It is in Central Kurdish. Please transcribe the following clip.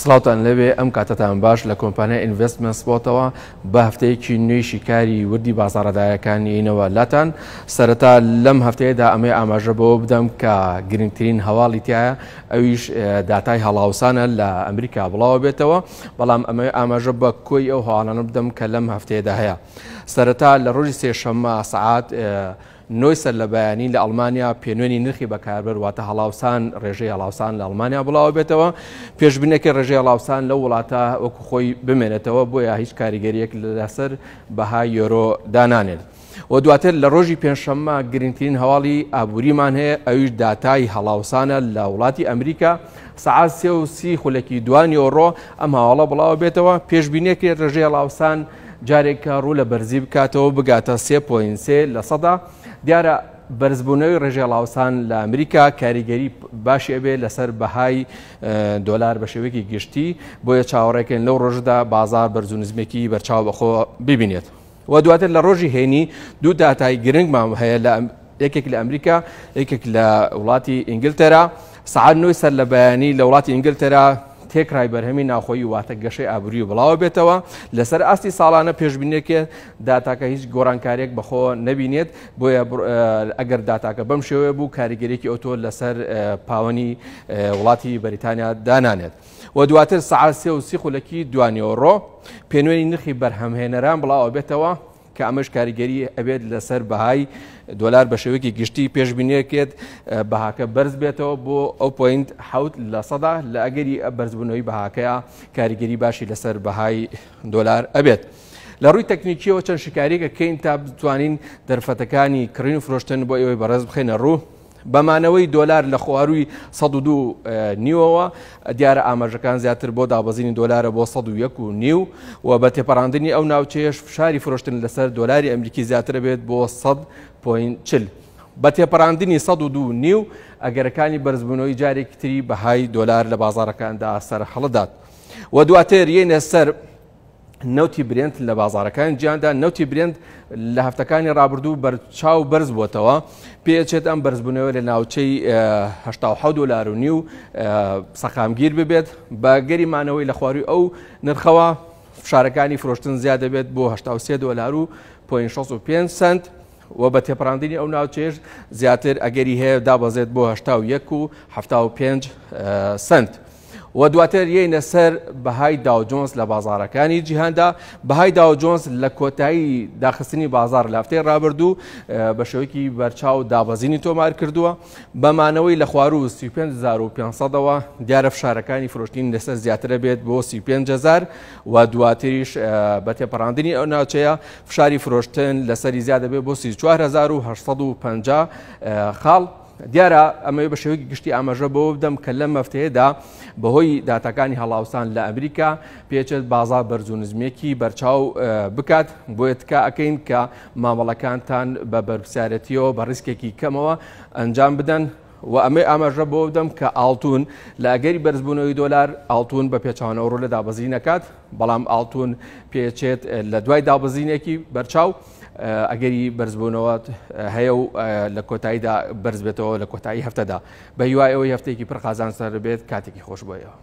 سلاوتان لەوێ ئەم کاتتان باش لە کۆمپانیا ئینڤستمنت سپۆتەوە بە هەفتەیەکی نوێیشی کاری وردی بازارەدایەکانینەوە لاتان سەرەتا لەم هەفتەیەدا ئەمەی ئاماژە بۆ بدەم کە گرنگترین هەواڵی تایە ئەویش داتای هەڵاوسانە لە ئەمریکا بڵاو بێتەوە بەڵام ئەمە ئاماژە بە کۆی ئەو هەواڵانە بدەم کە لەم هەفتەیەدا هەیە سەرەتا لە ڕۆژی سێشەممە سعات نۆی سەر لە بەیانی لە ئەلمانیا پێنوێنی نرخی بەکاربەر واتە هەڵاوسان ڕێژەی هەڵاوسان لە ئەلمانیا بڵاو بێتەوە پێشببینەکە ڕێژەی هەڵاوسان لە وڵاتە وەکو خۆی بمێنێتەوە بۆیە هیچ کاریگەریەک لەسەر بەها یۆرۆ دانانێت. و دواتر لە ڕۆژی پێنجشەممە گرنگترین هەواڵی ئابوووریمان هەیە ئەویش داتای هەڵاوسانە لە وڵاتی ئەمریکا سعات سێ و سی خولەکی دوانی ئۆڕۆ ئەم هاوڵە بڵاو بێتەوە پێشببینەکرێت ڕژێ هەڵاوسان جارێکە ڕوو لە بەرزی بکاتەوە بگاتە سێ پوینسێ لە سەدا دیارە بەرزبوونەوەی ڕێژێڵاوسان لە ئەمریکا کاریگەری باشی ئەبێ لەسەر بەهای دۆلار بە شێوەیەکی گشتی بۆیە چاوەڕێکن لەو ڕۆژدا بازار بەرزونزمێکی بەرچاو بەخۆ ببینێت. و دواتر لە ڕۆژی هێنی دوو دااتای گرنگمان هەیە لە یەکێک لە ئەمریکا یەکێک لە وڵاتی ئینگلتەرا سعاد نوی سەر لە بەیانی لە وڵاتی ئینگلتەرا تێکرای بەرهەمی ناخۆی واتە گەشەی ئابرووی بڵاو بێتەوە لەسەر ئاستی ساڵانە پێشبینێکێ داتاکە هیچ گۆرانکاریێک بەخۆ نەبینێت بۆیە ئەگەر داتاکە بەم شێوەیە بوو کاریگەرێکی ئۆتۆ لەسەر پاوەنی وڵاتی بەریتانیا دانانێت. و دواتر سعاسێ و سیخولەکی دوانیۆڕۆ پێنوێنی نرخی بەرهەمهێنەران بڵاو بێتەوە کە ئەمەش کاریگەری ئەبێت لەسەر بەهای دلار بە شێوەیەکی گشتی پێشبینەکێت بەهاکە بەرز بێتەوە بۆ ئەو پوینت حوت لە سەدا لە ئەگەری بەرزبوونەوەی بەهاکەیە کاریگەری باشی لەسەر بەهای دلار ئەبێت. لە ڕووی تەکنیکیەوە چەند شکارێکەکەین تا بتوانین دەرفەتەکانی کڕین و فرۆشتن بۆ ئەوەی بەڕێز بخێنە ڕوو بەمانەوەی دۆلار لە خواروی 12 نیوەوە دیارە ئاماژەکان زیاتر بۆ دابەزینی دۆلارە بۆ 1 و نیو و بە تێپەڕاندنی ئەو ناوچەیەش فشاری فرۆشتن لەسەر دۆلاری ئەمریکی زیاتر بێت بۆ 100 پوینچل. بە تێپەڕاندنی 12 نیو ئەگەرەکانی بەرزبوونەوەی جارێک تری بەهای دۆلار لە بازارەکاندا سەر هەڵدات. و دواتر یەنە سەر نەوتی برند لە بازارەکان گیاندا نەوتی برند لە هەفتەکانی رابرردوو بەرچاو بەرز بووتەوە پێچێت ئەم بەرزبوونەوە لە ناوچەی دلارونی و سەقامگیر ببێت بە گەریمانەوەی لە خواروی ئەو نرخەوە فشارەکانی فرۆشتن زیاد دەبێت بۆ 1970 دلار و 5 سنت و بە تێپڕاندنی ئەو ناوچێژ زیاتر ئەگەری هەیە دابەزێت بۆ 1970 و 5 سنت. و دواتر یەینە سەر بەهای داوجۆنس لە بازارەکانی جیهاندا بەهای داوجۆنس لە کۆتایی داخستنی بازار لافتەی ڕابردوو بە شەوەکی بەرچاو دابەزینی تۆمار کردووە بەمانەوەی لە خوار و 500ەوە دیارە فشارەکانی فرۆشتین لەسەر زیاترە بێت بۆ 500 و دواتریش بە تێپەڕاندنی ئەو ناوچەیە فشاری فرۆشتن لەسەری زیادە بێت بۆ 4 1950 خاڵ دیارە ئەمەوێ بە شێوەیەکی گشتی ئاماژە بۆ بدەم کە لەم مەفتەیەدا بەهۆی داتاکانی هەڵاوسان لە ئەمریکا پێچێت بازا بەرزونزمێکی بەرچاو بکات بۆیتکە ئەەکەین کە مامەڵەکانتان بە بەرپسارەتیەوە بە ڕستێکی کەمەوە ئەنجام بدەن و ئەمەی ئاماژە بۆ بدەم کە ئاڵتون لە ئەگەری بەرزبوونەوەی دۆلار ئاڵتون بە پێچوانەوە ڕۆ لە دابزینەکات بەڵام ئاڵتون پێچێت لە دوای دابزینێکی بەرچاو. ئەگەری بەرزبوونەوەت هەیە و لە کۆتاییدا بەرز بێتەوە لە کۆتایی هەفتەدا بە هیوای ئەوەی هەفتێکی پرخازان سەر بێت کاتێکی خۆش بۆیەوە.